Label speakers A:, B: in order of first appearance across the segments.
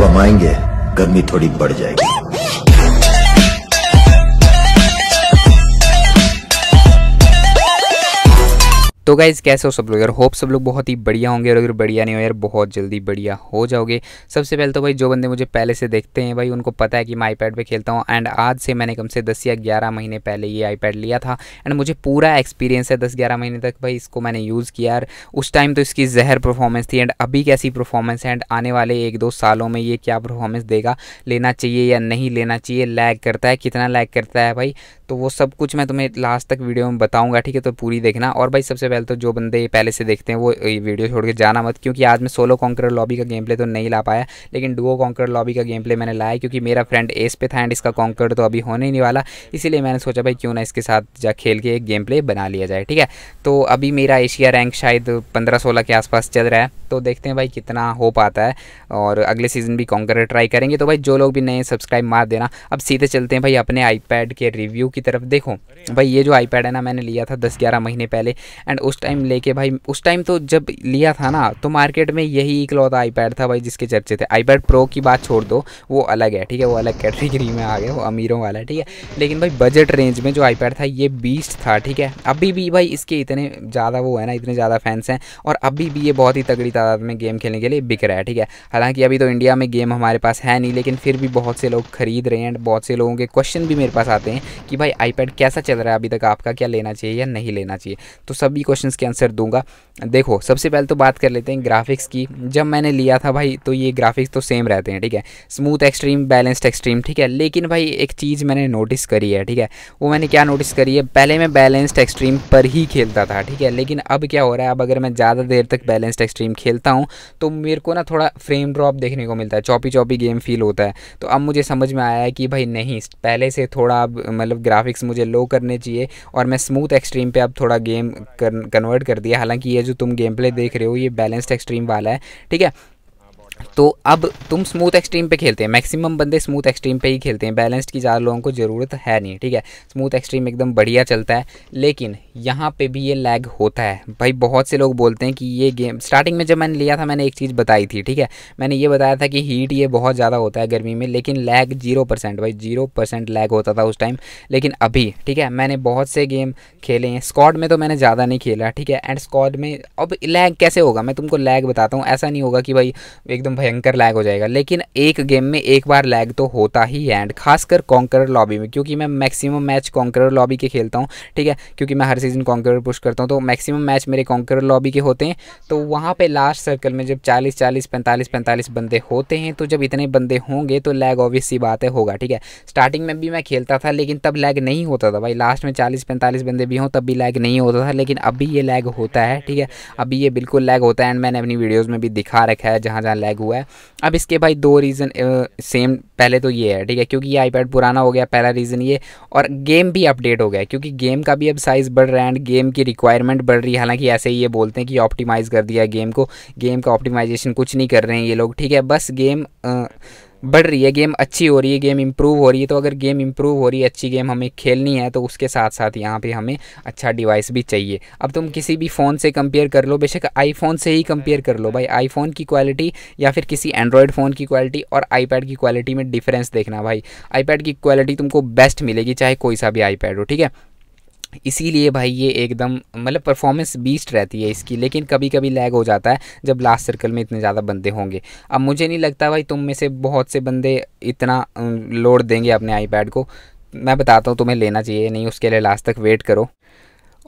A: जब हम आएंगे गर्मी थोड़ी बढ़ जाएगी तो गाइज़ कैसे हो सब लोग यार होप सब लोग बहुत ही बढ़िया होंगे और अगर बढ़िया नहीं हो यार बहुत जल्दी बढ़िया हो जाओगे सबसे पहले तो भाई जो बंदे मुझे पहले से देखते हैं भाई उनको पता है कि मैं आईपैड पे खेलता हूँ एंड आज से मैंने कम से 10 या 11 महीने पहले ये आईपैड लिया था एंड मुझे पूरा एक्सपीरियंस है दस ग्यारह महीने तक भाई इसको मैंने यूज़ किया यार उस टाइम तो इसकी जहर परफॉर्मेंस थी एंड अभी कैसी परफॉर्मेंस है एंड आने वाले एक दो सालों में ये क्या परफॉर्मेंस देगा लेना चाहिए या नहीं लेना चाहिए लैग करता है कितना लैग करता है भाई तो वो सब कुछ मैं तुम्हें लास्ट तक वीडियो में बताऊँगा ठीक है तो पूरी देखना और भाई सबसे पहले पहले तो जो बंदे पहले से देखते हैं वो वीडियो छोड़ के जाना मत क्योंकि आज मैं सोलो कॉन्कर लॉबी का गेम प्ले तो नहीं ला पाया लेकिन डुओ कॉन्कर लॉबी का गेम प्ले मैंने लाया क्योंकि मेरा फ्रेंड एस पे था एंड इसका कॉन्कर तो अभी होने ही नहीं वाला इसीलिए मैंने सोचा भाई क्यों ना इसके साथ जा खेल के एक गेम प्ले बना लिया जाए ठीक है तो अभी मेरा एशिया रैंक शायद पंद्रह सोलह के आसपास चल रहा है तो देखते हैं भाई कितना हो पाता है और अगले सीज़न भी कॉन्कर ट्राई करेंगे तो भाई जो लोग भी नए सब्सक्राइब मार देना अब सीधे चलते हैं भाई अपने आईपैड के रिव्यू की तरफ देखो भाई ये जो आईपैड है ना मैंने लिया था दस ग्यारह महीने पहले एंड एंड उस टाइम लेके भाई उस टाइम तो जब लिया था ना तो मार्केट में यही इकलौता आईपैड था भाई जिसके चर्चे थे आईपैड प्रो की बात छोड़ दो वो अलग है ठीक है वो अलग कैटेगरी में आ गया वो अमीरों वाला है ठीक है लेकिन भाई बजट रेंज में जो आईपैड था ये बीस्ट था ठीक है अभी भी भाई इसके इतने ज़्यादा वो है ना इतने ज़्यादा फैंस हैं और अभी भी ये बहुत ही तगड़ी तादाद में गेम खेलने के लिए बिक रहा है ठीक है हालांकि अभी तो इंडिया में गेम हमारे पास है नहीं लेकिन फिर भी बहुत से लोग खरीद रहे हैं बहुत से लोगों के क्वेश्चन भी मेरे पास आते हैं कि भाई आईपैड कैसा चल रहा है अभी तक आपका क्या लेना चाहिए या नहीं लेना चाहिए तो सभी को क्वेश्चंस के आंसर दूंगा देखो सबसे पहले तो बात कर लेते हैं ग्राफिक्स की जब मैंने लिया था भाई तो ये ग्राफिक्स तो सेम रहते हैं ठीक है स्मूथ एक्सट्रीम बैलेंस्ड एक्सट्रीम ठीक है लेकिन भाई एक चीज़ मैंने नोटिस करी है ठीक है वो मैंने क्या नोटिस करी है पहले मैं बैलेंस्ड एक्सट्रीम पर ही खेलता था ठीक है लेकिन अब क्या हो रहा है अब अगर मैं ज़्यादा देर तक बैलेंस्ड एक्सट्रीम खेलता हूँ तो मेरे को ना थोड़ा फ्रेम ड्रॉप देखने को मिलता है चौपी चौपी गेम फील होता है तो अब मुझे समझ में आया है कि भाई नहीं पहले से थोड़ा मतलब ग्राफिक्स मुझे लो करने चाहिए और मैं स्मूथ एक्सट्रीम पर अब थोड़ा गेम करना कन्वर्ट कर दिया हालांकि ये जो तुम गेम प्ले देख रहे हो ये बैलेंस्ड एक्सट्रीम वाला है ठीक है तो अब तुम स्मूथ एक्सट्रीम पे खेलते हैं मैक्सिमम बंदे स्मूथ एक्सट्रीम पे ही खेलते हैं बैलेंस्ड की ज़्यादा लोगों को ज़रूरत है नहीं ठीक है स्मूथ एक्सट्रीम एकदम बढ़िया चलता है लेकिन यहाँ पे भी ये लैग होता है भाई बहुत से लोग बोलते हैं कि ये गेम स्टार्टिंग में जब मैंने लिया था मैंने एक चीज़ बताई थी ठीक है मैंने ये बताया था कि हीट ये बहुत ज़्यादा होता है गर्मी में लेकिन लैग जीरो परसेंट भाई जीरो परसेंट लैग होता था उस टाइम लेकिन अभी ठीक है मैंने बहुत से गेम खेले हैं स्कॉड में तो मैंने ज़्यादा नहीं खेला ठीक है एंड स्कॉड में अब लैग कैसे होगा मैं तुमको लैग बताता हूँ ऐसा नहीं होगा कि भाई एकदम भाई भयंकर लैग हो जाएगा लेकिन एक गेम में एक बार लैग तो होता ही है एंड खासकर कॉन्कर लॉबी में क्योंकि मैं मैक्सिमम मैच कॉन्करर लॉबी के खेलता हूँ ठीक है क्योंकि मैं हर सीज़न कॉन्करर पुश करता हूँ तो मैक्सिमम मैच मेरे कॉन्कर लॉबी के होते हैं तो वहाँ पर लास्ट सर्कल में जब चालीस चालीस पैंतालीस पैंतालीस बंदे होते हैं तो जब इतने बंदे होंगे तो लैग ऑबियस सी बात है होगा ठीक है स्टार्टिंग में भी मैं खेलता था लेकिन तब लैग नहीं होता था भाई लास्ट में चालीस पैंतालीस बंदे भी हों तब भी लैग नहीं होता था लेकिन अभी ये लैग होता है ठीक है अभी ये बिल्कुल लैग होता है एंड मैंने अपनी वीडियोज़ में भी दिखा रखा है जहाँ जहाँ लैग हुआ हुआ है अब इसके भाई दो रीज़न सेम पहले तो ये है ठीक है क्योंकि ये आईपैड पुराना हो गया पहला रीज़न ये और गेम भी अपडेट हो गया क्योंकि गेम का भी अब साइज़ बढ़ रहा है एंड गेम की रिक्वायरमेंट बढ़ रही है हालांकि ऐसे ही ये बोलते हैं कि ऑप्टिमाइज़ कर दिया गेम को गेम का ऑप्टिमाइजेशन कुछ नहीं कर रहे हैं ये लोग ठीक है बस गेम आ, बढ़ रही है गेम अच्छी हो रही है गेम इम्प्रूव हो रही है तो अगर गेम इम्प्रूव हो रही है अच्छी गेम हमें खेलनी है तो उसके साथ साथ यहाँ पे हमें अच्छा डिवाइस भी चाहिए अब तुम किसी भी फ़ोन से कंपेयर कर लो बेशक आईफोन से ही कंपेयर कर लो भाई आईफोन की क्वालिटी या फिर किसी एंड्रॉयड फ़ोन की क्वालिटी और आईपैड की क्वालिटी में डिफरेंस देखना भाई आईपैड की क्वालिटी तुमको बेस्ट मिलेगी चाहे कोई सा भी आईपैड हो ठीक है इसीलिए भाई ये एकदम मतलब परफॉर्मेंस बीस्ट रहती है इसकी लेकिन कभी कभी लैग हो जाता है जब लास्ट सर्कल में इतने ज़्यादा बंदे होंगे अब मुझे नहीं लगता भाई तुम में से बहुत से बंदे इतना लोड देंगे अपने आईपैड को मैं बताता हूँ तुम्हें लेना चाहिए नहीं उसके लिए लास्ट तक वेट करो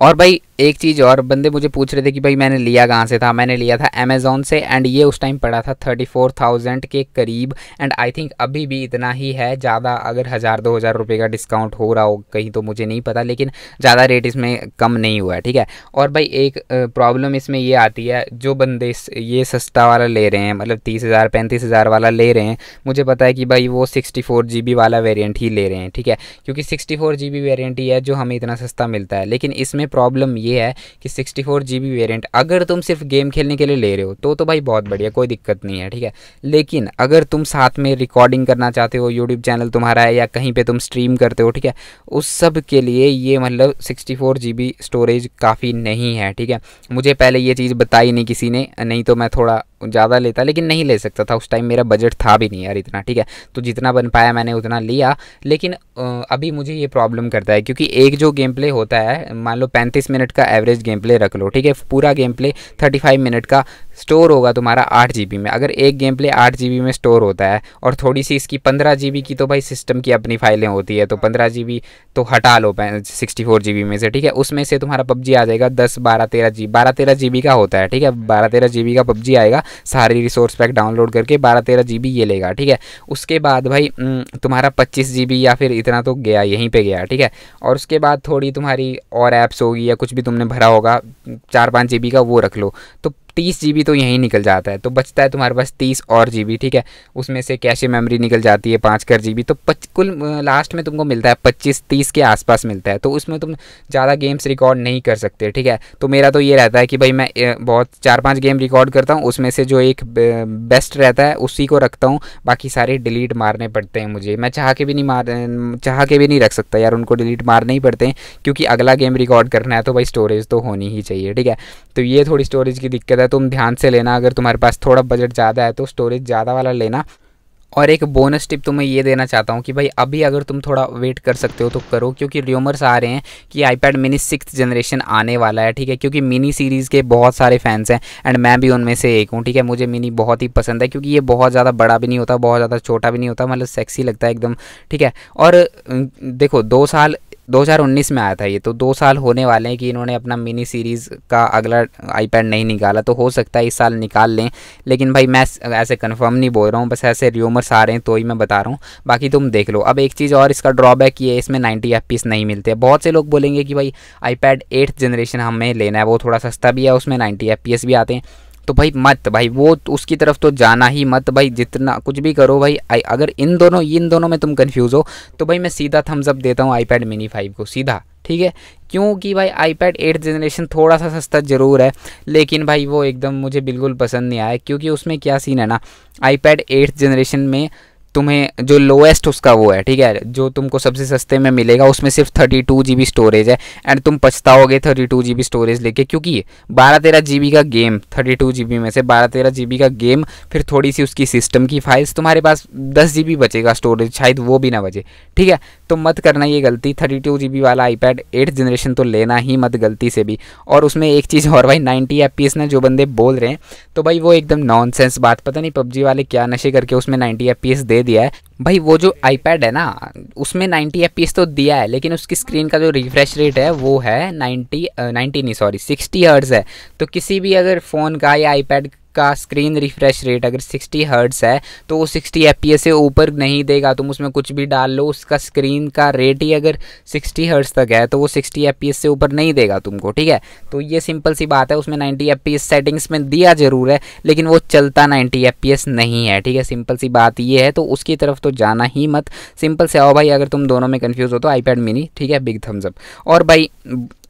A: और भाई एक चीज़ और बंदे मुझे पूछ रहे थे कि भाई मैंने लिया कहाँ से था मैंने लिया था अमेज़ोन से एंड ये उस टाइम पड़ा था थर्टी फोर थाउजेंड के करीब एंड आई थिंक अभी भी इतना ही है ज़्यादा अगर हज़ार दो हज़ार रुपये का डिस्काउंट हो रहा हो कहीं तो मुझे नहीं पता लेकिन ज़्यादा रेट इसमें कम नहीं हुआ है ठीक है और भाई एक प्रॉब्लम इसमें ये आती है जो बंदे ये सस्ता वाला ले रहे हैं मतलब तीस हज़ार पैंतीस हज़ार वाला ले रहे हैं मुझे पता है कि भाई वो सिक्सटी फोर जी बी वाला वेरियंट ही ले रहे हैं ठीक है क्योंकि sixty four G B variant ही है जो हमें इतना सस्ता मिलता है लेकिन इसमें प्रॉब्लम ये है कि sixty four G B variant अगर तुम सिर्फ गेम खेलने के लिए ले रहे हो तो तो भाई बहुत बढ़िया कोई दिक्कत नहीं है ठीक है लेकिन अगर तुम साथ में रिकॉर्डिंग करना चाहते हो यूट्यूब चैनल तुम्हारा है या कहीं पर तुम स्ट्रीम करते हो ठीक है उस सब के लिए ये मतलब sixty four G B storage काफ़ी नहीं है ठीक है मुझे पहले ये चीज़ बताई नहीं किसी ने नहीं तो मैं थोड़ा ज़्यादा लेता लेकिन नहीं ले सकता था उस टाइम मेरा बजट था भी नहीं यार इतना ठीक है तो जितना बन पाया मैंने उतना लिया लेकिन अभी मुझे ये प्रॉब्लम करता है क्योंकि एक जो गेम प्ले होता है मान लो पैंतीस मिनट का एवरेज गेम प्ले रख लो ठीक है पूरा game play thirty five minute का स्टोर होगा तुम्हारा आठ जी में अगर एक गेम प्ले आठ जी में स्टोर होता है और थोड़ी सी इसकी पंद्रह जी की तो भाई सिस्टम की अपनी फाइलें होती है तो पंद्रह जी तो हटा लो सिक्सटी फोर जी में से ठीक है उसमें से तुम्हारा पबजी आ जाएगा दस बारह तेरह जी बारह तेरह जी का होता है ठीक है बारह तेरह जी का पबजी आएगा सारी रिसोर्स पैक डाउनलोड करके बारह तेरह जी ये लेगा ठीक है उसके बाद भाई तुम्हारा पच्चीस जी या फिर इतना तो गया यहीं पर गया ठीक है और उसके बाद थोड़ी तुम्हारी और ऐप्स होगी या कुछ भी तुमने भरा होगा चार पाँच जी का वो रख लो तो तीस जी तो यहीं निकल जाता है तो बचता है तुम्हारे पास तीस और जी ठीक है उसमें से कैशे मेमोरी निकल जाती है पाँच कर जी तो पच कुल लास्ट में तुमको मिलता है पच्चीस तीस के आसपास मिलता है तो उसमें तुम ज़्यादा गेम्स रिकॉर्ड नहीं कर सकते ठीक है तो मेरा तो ये रहता है कि भाई मैं बहुत चार पाँच गेम रिकॉर्ड करता हूँ उसमें से जो एक बेस्ट रहता है उसी को रखता हूँ बाकी सारे डिलीट मारने पड़ते हैं मुझे मैं चाह के भी नहीं मार चाह के भी नहीं रख सकता यार उनको डिलीट मारने ही पड़ते हैं क्योंकि अगला गेम रिकॉर्ड करना है तो भाई स्टोरेज तो होनी ही चाहिए ठीक है तो ये थोड़ी स्टोरेज की दिक्कत ज़्यादा है तुम ध्यान से लेना अगर तुम्हारे पास थोड़ा बजट ज़्यादा है तो स्टोरेज ज़्यादा वाला लेना और एक बोनस टिप तुम्हें ये देना चाहता हूँ कि भाई अभी अगर तुम थोड़ा वेट कर सकते हो तो करो क्योंकि र्यूमर्स आ रहे हैं कि आईपैड मिनी सिक्स जनरेशन आने वाला है ठीक है क्योंकि मिनी सीरीज़ के बहुत सारे फैंस हैं एंड मैं भी उनमें से एक हूँ ठीक है मुझे मिनी बहुत ही पसंद है क्योंकि ये बहुत ज़्यादा बड़ा भी नहीं होता बहुत ज़्यादा छोटा भी नहीं होता मतलब सेक्सी लगता है एकदम ठीक है और देखो दो साल 2019 में आया था ये तो दो साल होने वाले हैं कि इन्होंने अपना मिनी सीरीज़ का अगला आईपैड नहीं निकाला तो हो सकता है इस साल निकाल लें लेकिन भाई मैं ऐसे कंफर्म नहीं बोल रहा हूँ बस ऐसे र्यूमर्स आ रहे हैं तो ही मैं बता रहा हूँ बाकी तुम देख लो अब एक चीज़ और इसका ड्रॉबैक ये इसमें नाइन्टी एफ नहीं मिलते बहुत से लोग बोलेंगे कि भाई आई पैड जनरेशन हमें लेना है वो थोड़ा सस्ता भी है उसमें नाइन्टी एफ भी आते हैं तो भाई मत भाई वो तो उसकी तरफ तो जाना ही मत भाई जितना कुछ भी करो भाई अगर इन दोनों इन दोनों में तुम कन्फ्यूज़ हो तो भाई मैं सीधा थम्स अप देता हूँ आईपैड मिनी फाइव को सीधा ठीक है क्योंकि भाई आईपैड एट जनरेशन थोड़ा सा सस्ता ज़रूर है लेकिन भाई वो एकदम मुझे बिल्कुल पसंद नहीं आया क्योंकि उसमें क्या सीन है ना आईपैड एट्थ जनरेशन में तुम्हें जो लोएस्ट उसका वो है ठीक है जो तुमको सबसे सस्ते में मिलेगा उसमें सिर्फ thirty two G B storage है एंड तुम पछताओगे thirty two G B storage लेके क्योंकि बारह तेरह जी बी का game thirty two G B में से बारह तेरह जी बी का गेम फिर थोड़ी सी उसकी सिस्टम की फाइल्स तुम्हारे पास दस जी बी बचेगा स्टोरेज शायद वो भी ना बचे ठीक है तो मत करना ये गलती थर्टी टू जी बी वाला आई पैड एट जनरेशन तो लेना ही मत गलती से भी और उसमें एक चीज़ और भाई नाइन्टी एफ पी एस ना जो बंदे बोल रहे हैं तो भाई वो एकदम नॉन सेंस बात पता नहीं पबजी वाले क्या नशे करके उसमें नाइन्टी एफ पी एस दे दिया है भाई वो जो आईपैड है ना उसमें 90 एफ तो दिया है लेकिन उसकी स्क्रीन का जो रिफ्रेश रेट है वो है 90 90 नहीं सॉरी 60 हर्ट्ज़ है तो किसी भी अगर फ़ोन का या आईपैड का स्क्रीन रिफ्रेश रेट अगर 60 हर्ट्स है तो वो 60 एफ से ऊपर नहीं देगा तुम उसमें कुछ भी डाल लो उसका स्क्रीन का रेट ही अगर 60 हर्ट्स तक है तो वो 60 एफ से ऊपर नहीं देगा तुमको ठीक है तो ये सिंपल सी बात है उसमें 90 एफ सेटिंग्स में दिया ज़रूर है लेकिन वो चलता नाइन्टी एफ नहीं है ठीक है सिंपल सी बात ये है तो उसकी तरफ तो जाना ही मत सिंपल से आओ भाई अगर तुम दोनों में कन्फ्यूज़ हो तो आई मिनी ठीक है बिग थम्सअप और भाई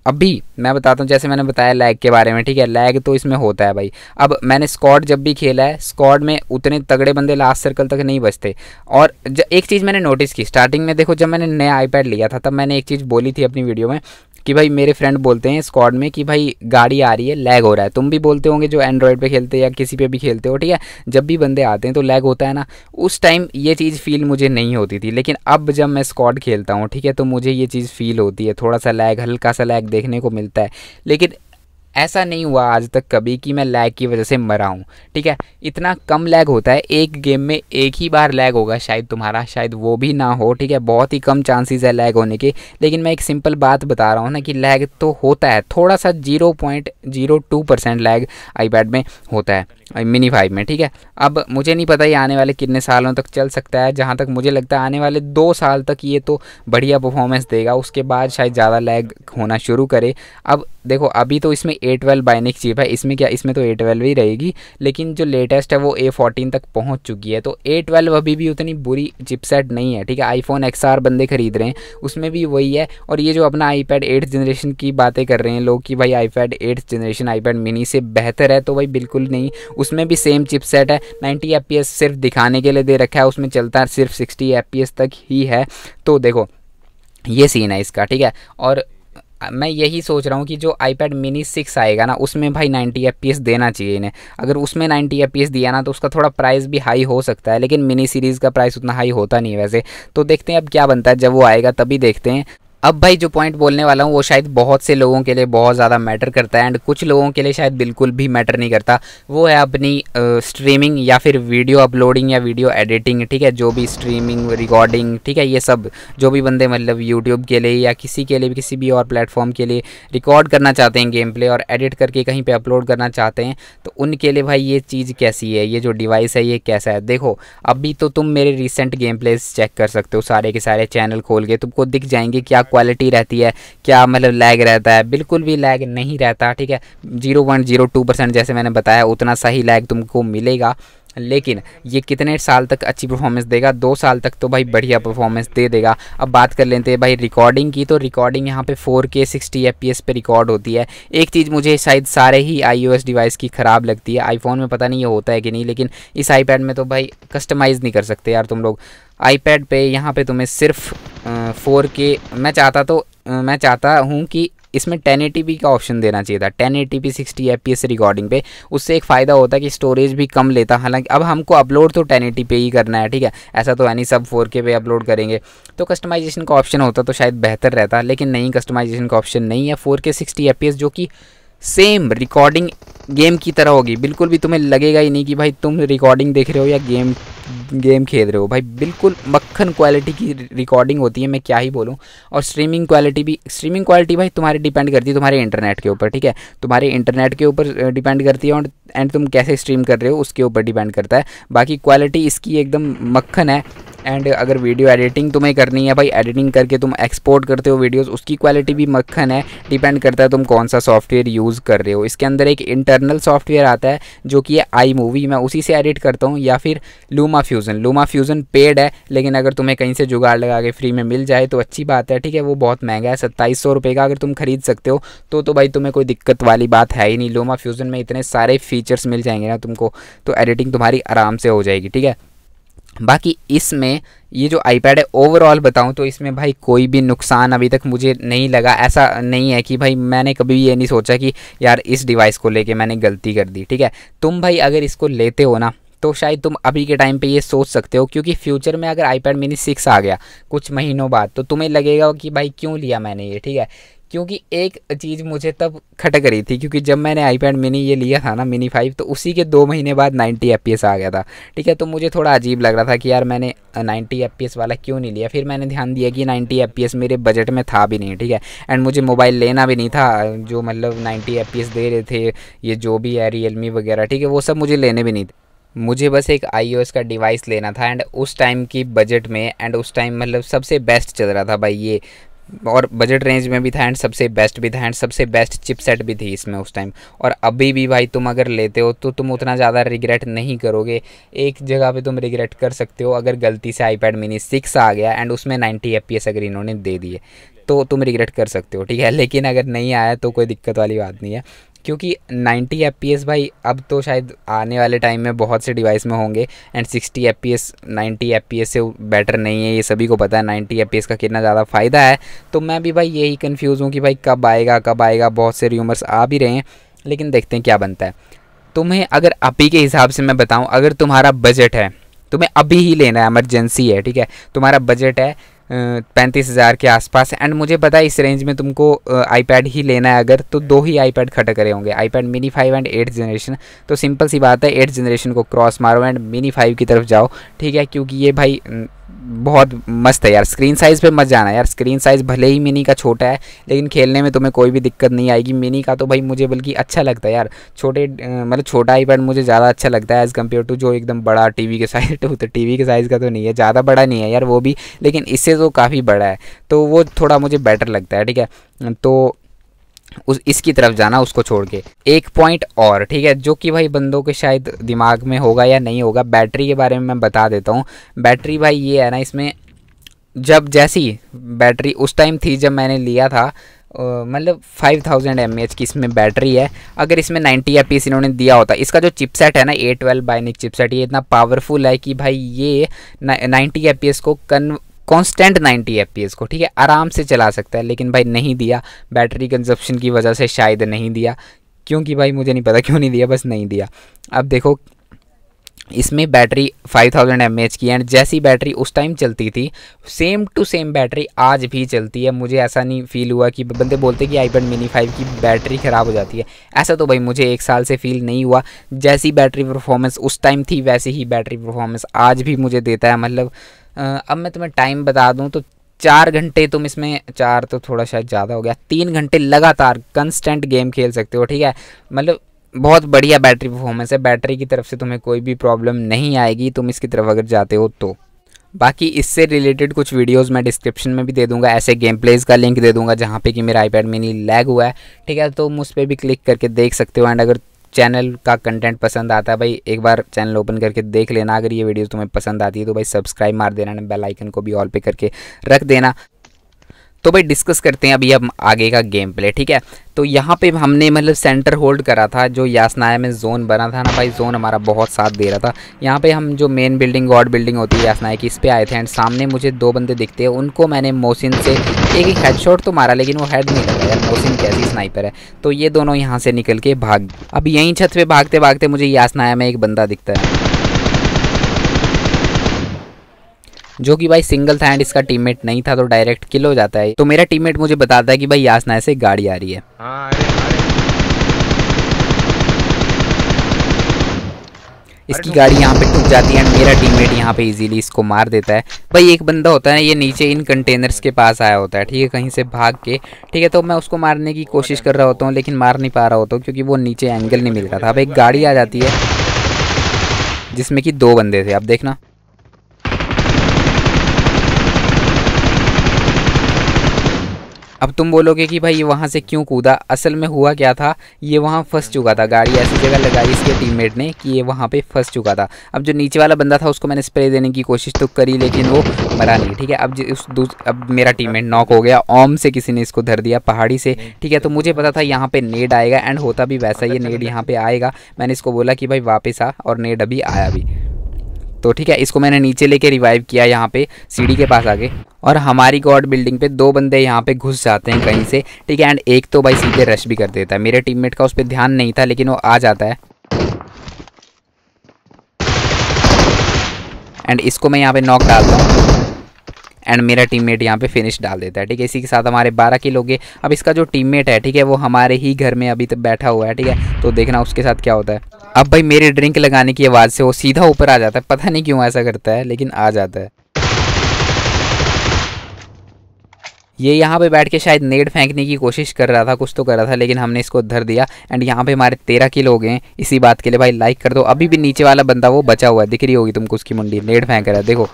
A: अभी मैं बताता हूँ जैसे मैंने बताया लैग के बारे में ठीक है लैग तो इसमें होता है भाई अब मैंने स्कॉड जब भी खेला है स्कॉड में उतने तगड़े बंदे लास्ट सर्कल तक नहीं बचते और एक चीज़ मैंने नोटिस की स्टार्टिंग में देखो जब मैंने नया आईपैड लिया था तब मैंने एक चीज़ बोली थी अपनी वीडियो में कि भाई मेरे फ्रेंड बोलते हैं स्क्वाड में कि भाई गाड़ी आ रही है लैग हो रहा है तुम भी बोलते होंगे जो एंड्रॉयड पे खेलते हैं या किसी पे भी खेलते हो ठीक है जब भी बंदे आते हैं तो लैग होता है ना उस टाइम ये चीज़ फील मुझे नहीं होती थी लेकिन अब जब मैं स्क्वाड खेलता हूँ ठीक है तो मुझे ये चीज़ फील होती है थोड़ा सा लैग हल्का सा लैग देखने को मिलता है लेकिन ऐसा नहीं हुआ आज तक कभी कि मैं लैग की वजह से मरा हूँ ठीक है इतना कम लैग होता है एक गेम में एक ही बार लैग होगा शायद तुम्हारा शायद वो भी ना हो ठीक है बहुत ही कम चांसेस है लैग होने के लेकिन मैं एक सिंपल बात बता रहा हूँ ना कि लैग तो होता है थोड़ा सा zero point zero two percent lag iPad में होता है मिनी फाइव में ठीक है अब मुझे नहीं पता ये आने वाले कितने सालों तक चल सकता है जहाँ तक मुझे लगता है आने वाले दो साल तक ये तो बढ़िया परफॉर्मेंस देगा उसके बाद शायद ज़्यादा लैग होना शुरू करे अब देखो अभी तो इसमें ए ट्वेल्व बाइनिक चिप है इसमें क्या इसमें तो ए ट्वेल्व ही रहेगी लेकिन जो लेटेस्ट है वो ए फोर्टीन तक पहुँच चुकी है तो ए ट्वेल्व अभी भी उतनी बुरी चिपसेट नहीं है ठीक है आईफोन एक्स आर बंदे खरीद रहे हैं उसमें भी वही है और ये जो अपना आई पैड एट्थ जनरेशन की बातें कर रहे हैं लोग कि भाई iPad eighth generation iPad mini से बेहतर है तो भाई बिल्कुल नहीं उसमें भी सेम चिपसेट है नाइन्टी एफ सिर्फ दिखाने के लिए दे रखा है उसमें चलता है सिर्फ सिक्सटी एफ तक ही है तो देखो ये सीन है इसका ठीक है और मैं यही सोच रहा हूँ कि जो आईपैड मिनी सिक्स आएगा ना उसमें भाई 90 एफ देना चाहिए इन्हें अगर उसमें 90 एफ दिया ना तो उसका थोड़ा प्राइस भी हाई हो सकता है लेकिन मिनी सीरीज़ का प्राइस उतना हाई होता नहीं है वैसे तो देखते हैं अब क्या बनता है जब वो आएगा तभी देखते हैं अब भाई जो पॉइंट बोलने वाला हूँ वो शायद बहुत से लोगों के लिए बहुत ज़्यादा मैटर करता है एंड कुछ लोगों के लिए शायद बिल्कुल भी मैटर नहीं करता वो है अपनी स्ट्रीमिंग या फिर वीडियो अपलोडिंग या वीडियो एडिटिंग ठीक है जो भी स्ट्रीमिंग रिकॉर्डिंग ठीक है ये सब जो भी बंदे मतलब यूट्यूब के लिए या किसी के लिए भी किसी भी और प्लेटफॉर्म के लिए रिकॉर्ड करना चाहते हैं गेम प्ले और एडिट करके कहीं पर अपलोड करना चाहते हैं तो उनके लिए भाई ये चीज़ कैसी है ये जो डिवाइस है ये कैसा है देखो अभी तो तुम मेरे रिसेंट गेम प्लेस चेक कर सकते हो सारे के सारे चैनल खोल के तुमको दिख जाएंगे क्या क्वालिटी रहती है क्या मतलब लैग रहता है बिल्कुल भी लैग नहीं रहता ठीक है zero point zero two percent जैसे मैंने बताया उतना सही लैग तुमको मिलेगा लेकिन ये कितने साल तक अच्छी परफॉर्मेंस देगा दो साल तक तो भाई बढ़िया परफॉर्मेंस दे देगा अब बात कर लेते हैं भाई रिकॉर्डिंग की तो रिकॉर्डिंग यहाँ पे 4K 60 fps पे रिकॉर्ड होती है एक चीज़ मुझे शायद सारे ही iOS डिवाइस की ख़राब लगती है आईफोन में पता नहीं ये होता है कि नहीं लेकिन इस आईपैड में तो भाई कस्टमाइज़ नहीं कर सकते यार तुम लोग आईपैड पे यहाँ पे तुम्हें सिर्फ फोर के मैं चाहता तो मैं चाहता हूँ कि इसमें टेन का ऑप्शन देना चाहिए था ten T P sixty P S recording पे उससे एक फ़ायदा होता है कि स्टोरेज भी कम लेता हालांकि अब हमको अपलोड तो टेन एटी पे ही करना है ठीक है ऐसा तो है नहीं सब फोर के पे अपलोड करेंगे तो कस्टमाइजेशन का ऑप्शन होता तो शायद बेहतर रहता लेकिन नहीं कस्टमाइजेशन का ऑप्शन नहीं है फोर के सिक्सटी पी एस जो कि सेम रिकॉर्डिंग गेम की तरह होगी बिल्कुल भी तुम्हें लगेगा ही नहीं कि भाई तुम रिकॉर्डिंग देख रहे हो या गेम गेम खेल रहे हो भाई बिल्कुल मक्खन क्वालिटी की रिकॉर्डिंग होती है मैं क्या ही बोलूँ और स्ट्रीमिंग क्वालिटी भी स्ट्रीमिंग क्वालिटी भाई तुम्हारी डिपेंड करती है तुम्हारे इंटरनेट के ऊपर ठीक है तुम्हारे इंटरनेट के ऊपर डिपेंड करती है और एंड तुम कैसे स्ट्रीम कर रहे हो उसके ऊपर डिपेंड करता है बाकी क्वालिटी इसकी एकदम मक्खन है एंड अगर वीडियो एडिटिंग तुम्हें करनी है भाई एडिटिंग करके तुम एक्सपोर्ट करते हो वीडियोस उसकी क्वालिटी भी मक्खन है डिपेंड करता है तुम कौन सा सॉफ्टवेयर यूज़ कर रहे हो इसके अंदर एक इंटरनल सॉफ्टवेयर आता है जो कि है आई मूवी मैं उसी से एडिट करता हूँ या फिर Luma Fusion Luma Fusion paid है लेकिन अगर तुम्हें कहीं से जुगाड़ लगा के फ्री में मिल जाए तो अच्छी बात है ठीक है वो बहुत महंगा है सत्ताईस सौ रुपये का अगर तुम खरीद सकते हो तो तो भाई तुम्हें कोई दिक्कत वाली बात है ही नहीं लूमा फ्यूज़न में इतने सारे फीचर्स मिल जाएंगे ना तुमको तो एडिटिंग तुम्हारी आराम से हो जाएगी ठीक है बाकी इसमें ये जो आईपैड है ओवरऑल बताऊं तो इसमें भाई कोई भी नुकसान अभी तक मुझे नहीं लगा ऐसा नहीं है कि भाई मैंने कभी ये नहीं सोचा कि यार इस डिवाइस को लेके मैंने गलती कर दी ठीक है तुम भाई अगर इसको लेते हो ना तो शायद तुम अभी के टाइम पे ये सोच सकते हो क्योंकि फ्यूचर में अगर आईपैड मिनी सिक्स आ गया कुछ महीनों बाद तो तुम्हें लगेगा कि भाई क्यों लिया मैंने ये ठीक है क्योंकि एक चीज़ मुझे तब खटक रही थी क्योंकि जब मैंने आईपैड मिनी ये लिया था ना मिनी फाइव तो उसी के दो महीने बाद नाइन्टी एफ आ गया था ठीक है तो मुझे थोड़ा अजीब लग रहा था कि यार मैंने नाइन्टी एफ वाला क्यों नहीं लिया फिर मैंने ध्यान दिया कि नाइन्टी एफ मेरे बजट में था भी नहीं ठीक है एंड मुझे मोबाइल लेना भी नहीं था जो मतलब नाइन्टी एफ दे रहे थे ये जो भी है रियलमी वगैरह ठीक है वो सब मुझे लेने भी नहीं थे मुझे बस एक आई का डिवाइस लेना था एंड उस टाइम की बजट में एंड उस टाइम मतलब सबसे बेस्ट चल रहा था भाई ये और बजट रेंज में भी था एंड सबसे बेस्ट भी था एंड सबसे बेस्ट चिपसेट भी थी इसमें उस टाइम और अभी भी भाई तुम अगर लेते हो तो तुम उतना ज़्यादा रिग्रेट नहीं करोगे एक जगह पे तुम रिग्रेट कर सकते हो अगर गलती से आईपैड मिनी सिक्स आ गया एंड उसमें नाइन्टी एफ अगर इन्होंने दे दिए तो तुम रिग्रेट कर सकते हो ठीक है लेकिन अगर नहीं आया तो कोई दिक्कत वाली बात नहीं है क्योंकि 90 एफ भाई अब तो शायद आने वाले टाइम में बहुत से डिवाइस में होंगे एंड 60 एफ 90 एस से बेटर नहीं है ये सभी को पता है 90 एफ का कितना ज़्यादा फ़ायदा है तो मैं भी भाई यही कन्फ्यूज़ हूँ कि भाई कब आएगा कब आएगा बहुत से र्यूमर्स आ भी रहे हैं लेकिन देखते हैं क्या बनता है तुम्हें अगर अभी के हिसाब से मैं बताऊँ अगर तुम्हारा बजट है तुम्हें अभी ही लेना है एमरजेंसी है ठीक है तुम्हारा बजट है पैंतीस हज़ार के आसपास एंड मुझे पता है इस रेंज में तुमको आईपैड ही लेना है अगर तो दो ही आईपैड खटक रहे होंगे iPad mini five and eight generation तो सिंपल सी बात है एट जनरेशन को क्रॉस मारो एंड मिनी फाइव की तरफ जाओ ठीक है क्योंकि ये भाई बहुत मस्त है यार स्क्रीन साइज़ पे मत जाना यार स्क्रीन साइज़ भले ही मिनी का छोटा है लेकिन खेलने में तुम्हें कोई भी दिक्कत नहीं आएगी मिनी का तो भाई मुझे बल्कि अच्छा लगता है यार छोटे मतलब छोटा आईपैड मुझे ज़्यादा अच्छा लगता है एज़ कम्पेयर टू जो एकदम बड़ा वी के साइज तो, तो वी के साइज़ का तो नहीं है ज़्यादा बड़ा नहीं है यार वो भी लेकिन इससे तो काफ़ी बड़ा है तो वो थोड़ा मुझे बेटर लगता है ठीक है तो उस इसकी तरफ जाना उसको छोड़ के एक पॉइंट और ठीक है जो कि भाई बंदों के शायद दिमाग में होगा या नहीं होगा बैटरी के बारे में मैं बता देता हूँ बैटरी भाई ये है ना इसमें जब जैसी बैटरी उस टाइम थी जब मैंने लिया था मतलब 5000 थाउजेंड एम की इसमें बैटरी है अगर इसमें 90 या पीस इन्होंने दिया होता इसका जो चिपसेट है ना ए ट्वेल्व बाइनिक चिपसेट ये इतना पावरफुल है कि भाई ये 90 या को कन कांस्टेंट 90 एफ को ठीक है आराम से चला सकता है लेकिन भाई नहीं दिया बैटरी कंजप्शन की वजह से शायद नहीं दिया क्योंकि भाई मुझे नहीं पता क्यों नहीं दिया बस नहीं दिया अब देखो इसमें बैटरी 5000 थाउजेंड की एंड जैसी बैटरी उस टाइम चलती थी सेम टू सेम बैटरी आज भी चलती है मुझे ऐसा नहीं फील हुआ कि बंदे बोलते कि आईपैड मिनी 5 की बैटरी ख़राब हो जाती है ऐसा तो भाई मुझे एक साल से फील नहीं हुआ जैसी बैटरी परफॉर्मेंस उस टाइम थी वैसी ही बैटरी परफॉर्मेंस आज भी मुझे देता है मतलब अब मैं तुम्हें टाइम बता दूँ तो चार घंटे तुम इसमें चार तो थोड़ा शायद ज़्यादा हो गया तीन घंटे लगातार कंस्टेंट गेम खेल सकते हो ठीक है मतलब बहुत बढ़िया बैटरी परफॉर्मेंस है बैटरी की तरफ से तुम्हें कोई भी प्रॉब्लम नहीं आएगी तुम इसकी तरफ अगर जाते हो तो बाकी इससे रिलेटेड कुछ वीडियोस मैं डिस्क्रिप्शन में भी दे दूंगा ऐसे गेम प्लेज का लिंक दे दूंगा जहाँ पे कि मेरा आईपैड मिनी लैग हुआ है ठीक है तो तुम उस पर भी क्लिक करके देख सकते हो एंड अगर चैनल का कंटेंट पसंद आता है भाई एक बार चैनल ओपन करके देख लेना अगर ये वीडियो तुम्हें पसंद आती है तो भाई सब्सक्राइब मार देना बेल आइकन को भी ऑल पे करके रख देना तो भाई डिस्कस करते हैं अभी हम आगे का गेम प्ले ठीक है तो यहाँ पे हमने मतलब सेंटर होल्ड करा था जो यासनाया में जोन बना था ना भाई जोन हमारा बहुत साथ दे रहा था यहाँ पे हम जो मेन बिल्डिंग गॉड बिल्डिंग होती है यासनाया की इस पर आए थे एंड सामने मुझे दो बंदे दिखते हैं उनको मैंने मोसिन से एक एक हेडशॉट तो मारा लेकिन वो हेड नहीं लगा मोसिन कैसी स्नाइपर है तो ये दोनों यहाँ से निकल के भाग अब यहीं छत पर भागते भागते मुझे यासनाया में एक बंदा दिखता है जो कि भाई सिंगल था एंड इसका टीममेट नहीं था तो डायरेक्ट किल हो जाता है तो मेरा टीममेट मुझे बताता है कि भाई यासना से गाड़ी आ रही है हाँ, इसकी तो गाड़ी यहाँ पे टूट जाती है एंड मेरा टीममेट यहाँ पे इजीली इसको मार देता है भाई एक बंदा होता है ये नीचे इन कंटेनर्स के पास आया होता है ठीक है कहीं से भाग के ठीक है तो मैं उसको मारने की कोशिश कर रहा होता हूँ लेकिन मार नहीं पा रहा होता हूँ क्योंकि वो नीचे एंगल नहीं मिल रहा था अब एक गाड़ी आ जाती है जिसमें कि दो बंदे थे अब देखना अब तुम बोलोगे कि भाई ये वहाँ से क्यों कूदा असल में हुआ क्या था ये वहाँ फंस चुका था गाड़ी ऐसी जगह लगाई इसके टीममेट ने कि ये वहाँ पे फंस चुका था अब जो नीचे वाला बंदा था उसको मैंने स्प्रे देने की कोशिश तो करी लेकिन वो मरा नहीं ठीक है अब उस अब मेरा टीम नॉक हो गया ओम से किसी ने इसको धर दिया पहाड़ी से ठीक है तो मुझे पता था यहाँ पर नेड आएगा एंड होता भी वैसा ये नेड यहाँ पर आएगा मैंने इसको बोला कि भाई वापस आ और नेड अभी आया भी तो ठीक है इसको मैंने नीचे लेके रिवाइव किया यहाँ पे सीढ़ी के पास आगे और हमारी गॉड बिल्डिंग पे दो बंदे यहाँ पे घुस जाते हैं कहीं से ठीक है एंड एक तो भाई सीधे रश भी कर देता है मेरे टीममेट का उस पर ध्यान नहीं था लेकिन वो आ जाता है एंड इसको मैं यहाँ पे नॉक डालता हूँ एंड मेरा टीममेट यहाँ पे फिनिश डाल देता है ठीक है इसी के साथ हमारे बारह किलो लोग अब इसका जो टीममेट है ठीक है वो हमारे ही घर में अभी तक बैठा हुआ है ठीक है तो देखना उसके साथ क्या होता है अब भाई मेरे ड्रिंक लगाने की आवाज़ से वो सीधा ऊपर आ जाता है पता नहीं क्यों ऐसा करता है लेकिन आ जाता है ये यहाँ पे बैठ के शायद नेट फेंकने की कोशिश कर रहा था कुछ तो कर रहा था लेकिन हमने इसको धर दिया एंड यहाँ पे हमारे तेरह किल हो गए इसी बात के लिए भाई लाइक कर दो अभी भी नीचे वाला बंदा वो बचा हुआ है दिख रही होगी तुमको उसकी मुंडी नेट फेंक रहा है देखो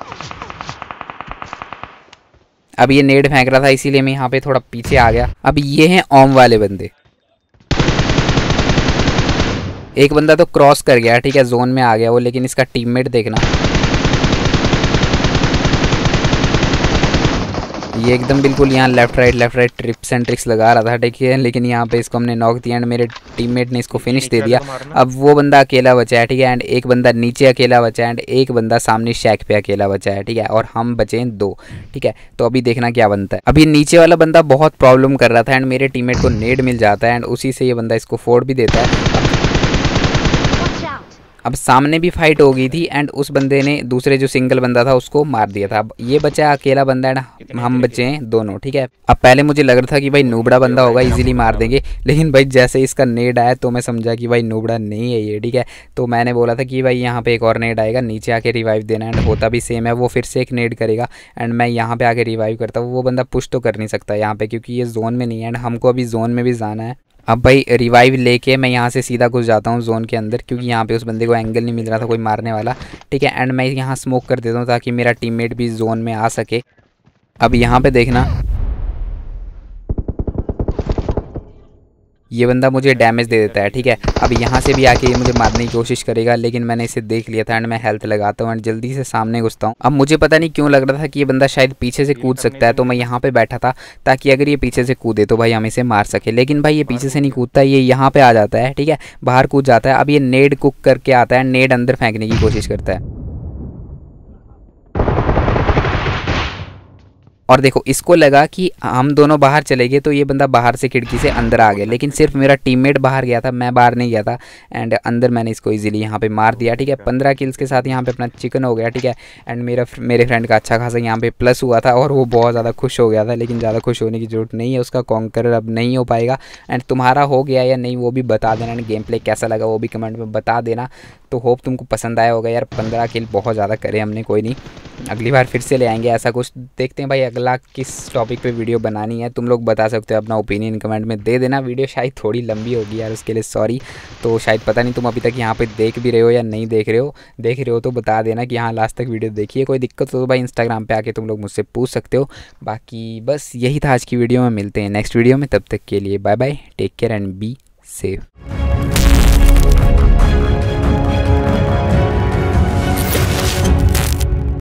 A: अब ये नेट फेंक रहा था इसीलिए मैं यहाँ पे थोड़ा पीछे आ गया अब ये हैं ओम वाले बंदे एक बंदा तो क्रॉस कर गया ठीक है जोन में आ गया वो लेकिन इसका टीममेट देखना ये एकदम बिल्कुल यहाँ left right left right trips and tricks लगा रहा था देखिए लेकिन यहाँ पे इसको हमने नॉक दिया एंड मेरे टीममेट ने इसको फिनिश दे दिया अब वो बंदा अकेला बचा है ठीक है एंड एक बंदा नीचे अकेला बचा है एंड एक बंदा सामने शेक पे अकेला बचा है ठीक है और हम बचे दो ठीक है तो अभी देखना क्या बनता है अभी नीचे वाला बंदा बहुत प्रॉब्लम कर रहा था एंड मेरे टीम को नेड मिल जाता है एंड उसी से ये बंदा इसको फोड़ भी देता है अब सामने भी फाइट हो गई थी एंड उस बंदे ने दूसरे जो सिंगल बंदा था उसको मार दिया था अब ये बचा अकेला बंदा है हम बचे हैं दोनों ठीक है अब पहले मुझे लग रहा था कि भाई नूबड़ा बंदा होगा इजीली मार देंगे लेकिन भाई जैसे इसका नेड आया तो मैं समझा कि भाई नूबड़ा नहीं है ये ठीक है तो मैंने बोला था कि भाई यहाँ पे एक और नेड आएगा नीचे आके रिवाइव देना एंड होता भी सेम है वो फिर से एक नेड करेगा एंड मैं यहाँ पे आके रिवाइव करता हूँ वो बंदा पुश तो कर नहीं सकता यहाँ पे क्योंकि ये जोन में नहीं है एंड हमको अभी जोन में भी जाना है अब भाई रिवाइव लेके मैं यहाँ से सीधा घुस जाता हूँ जोन के अंदर क्योंकि यहाँ पे उस बंदे को एंगल नहीं मिल रहा था कोई मारने वाला ठीक है एंड मैं यहाँ स्मोक कर देता हूँ ताकि मेरा टीममेट भी जोन में आ सके अब यहाँ पे देखना ये बंदा मुझे डैमेज दे देता है ठीक है अब यहाँ से भी आके ये मुझे मारने की कोशिश करेगा लेकिन मैंने इसे देख लिया था एंड मैं हेल्थ लगाता हूँ एंड जल्दी से सामने घुसता हूँ अब मुझे पता नहीं क्यों लग रहा था कि ये बंदा शायद पीछे से कूद सकता है तो मैं यहाँ पे बैठा था ताकि अगर ये पीछे से कूदे तो भाई हम इसे मार सके लेकिन भाई ये पीछे से नहीं कूदता ये यहाँ पर आ जाता है ठीक है बाहर कूद जाता है अब ये नेड कुक करके आता है नेड अंदर फेंकने की कोशिश करता है और देखो इसको लगा कि हम दोनों बाहर चले गए तो ये बंदा बाहर से खिड़की से अंदर आ गया लेकिन सिर्फ मेरा टीममेट बाहर गया था मैं बाहर नहीं गया था एंड अंदर मैंने इसको ईजिली यहाँ पे मार दिया ठीक है पंद्रह किल्स के साथ यहाँ पे अपना चिकन हो गया ठीक है एंड मेरा मेरे फ्रेंड का अच्छा खासा यहाँ पर प्लस हुआ था और वो बहुत ज़्यादा खुश हो गया था लेकिन ज़्यादा खुश होने की ज़रूरत नहीं है उसका कॉन्कर अब नहीं हो पाएगा एंड तुम्हारा हो गया या नहीं वो भी बता देना एंड गेम प्ले कैसा लगा वो भी कमेंट में बता देना तो होप तुमको पसंद आया होगा यार पंद्रह किल बहुत ज़्यादा करे हमने कोई नहीं अगली बार फिर से ले आएंगे ऐसा कुछ देखते हैं भाई अगला किस टॉपिक पे वीडियो बनानी है तुम लोग बता सकते हो अपना ओपिनियन कमेंट में दे देना वीडियो शायद थोड़ी लंबी होगी यार उसके लिए सॉरी तो शायद पता नहीं तुम अभी तक यहाँ पे देख भी रहे हो या नहीं देख रहे हो देख रहे हो तो बता देना कि हाँ लास्ट तक वीडियो देखिए कोई दिक्कत हो तो भाई इंस्टाग्राम पर आके तुम लोग मुझसे पूछ सकते हो बाकी बस यही था आज की वीडियो में मिलते हैं नेक्स्ट वीडियो में तब तक के लिए bye bye take care and be safe